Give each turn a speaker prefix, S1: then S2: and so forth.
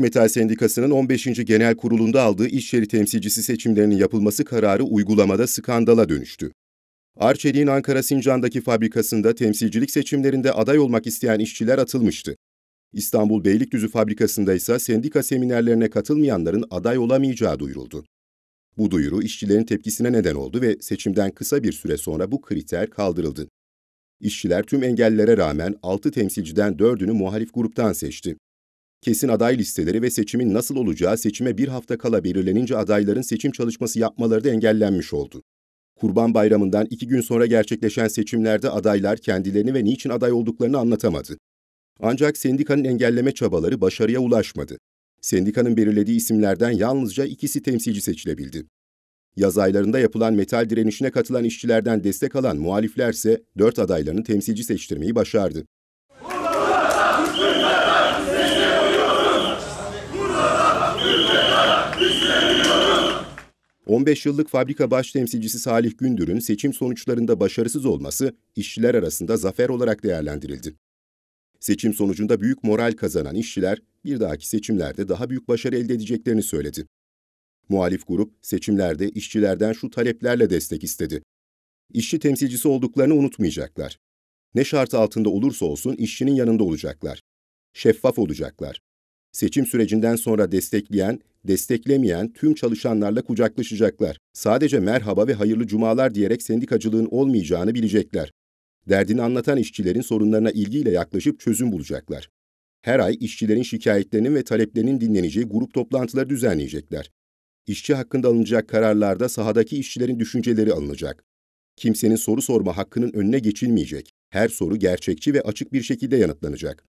S1: Metal Sendikası'nın 15. Genel Kurulu'nda aldığı iş yeri temsilcisi seçimlerinin yapılması kararı uygulamada skandala dönüştü. Arçelik'in Ankara Sincan'daki fabrikasında temsilcilik seçimlerinde aday olmak isteyen işçiler atılmıştı. İstanbul Beylikdüzü fabrikasında ise sendika seminerlerine katılmayanların aday olamayacağı duyuruldu. Bu duyuru işçilerin tepkisine neden oldu ve seçimden kısa bir süre sonra bu kriter kaldırıldı. İşçiler tüm engellere rağmen 6 temsilciden 4'ünü muhalif gruptan seçti. Kesin aday listeleri ve seçimin nasıl olacağı seçime bir hafta kala belirlenince adayların seçim çalışması yapmaları da engellenmiş oldu. Kurban Bayramı'ndan iki gün sonra gerçekleşen seçimlerde adaylar kendilerini ve niçin aday olduklarını anlatamadı. Ancak sendikanın engelleme çabaları başarıya ulaşmadı. Sendikanın belirlediği isimlerden yalnızca ikisi temsilci seçilebildi. Yaz aylarında yapılan metal direnişine katılan işçilerden destek alan muhalifler ise dört adaylarını temsilci seçtirmeyi başardı. 15 yıllık fabrika baş temsilcisi Salih Gündür'ün seçim sonuçlarında başarısız olması işçiler arasında zafer olarak değerlendirildi. Seçim sonucunda büyük moral kazanan işçiler bir dahaki seçimlerde daha büyük başarı elde edeceklerini söyledi. Muhalif grup seçimlerde işçilerden şu taleplerle destek istedi. İşçi temsilcisi olduklarını unutmayacaklar. Ne şart altında olursa olsun işçinin yanında olacaklar. Şeffaf olacaklar. Seçim sürecinden sonra destekleyen, desteklemeyen tüm çalışanlarla kucaklaşacaklar. Sadece merhaba ve hayırlı cumalar diyerek sendikacılığın olmayacağını bilecekler. Derdini anlatan işçilerin sorunlarına ilgiyle yaklaşıp çözüm bulacaklar. Her ay işçilerin şikayetlerinin ve taleplerinin dinleneceği grup toplantıları düzenleyecekler. İşçi hakkında alınacak kararlarda sahadaki işçilerin düşünceleri alınacak. Kimsenin soru sorma hakkının önüne geçilmeyecek. Her soru gerçekçi ve açık bir şekilde yanıtlanacak.